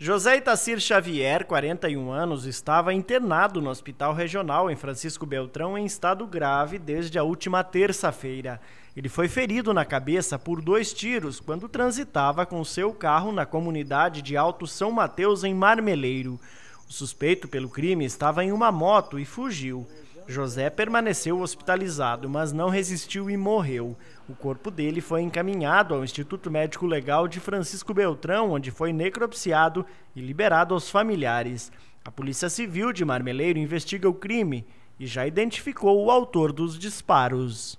José Itacir Xavier, 41 anos, estava internado no Hospital Regional em Francisco Beltrão em estado grave desde a última terça-feira. Ele foi ferido na cabeça por dois tiros quando transitava com seu carro na comunidade de Alto São Mateus, em Marmeleiro. O suspeito pelo crime estava em uma moto e fugiu. José permaneceu hospitalizado, mas não resistiu e morreu. O corpo dele foi encaminhado ao Instituto Médico Legal de Francisco Beltrão, onde foi necropsiado e liberado aos familiares. A Polícia Civil de Marmeleiro investiga o crime e já identificou o autor dos disparos.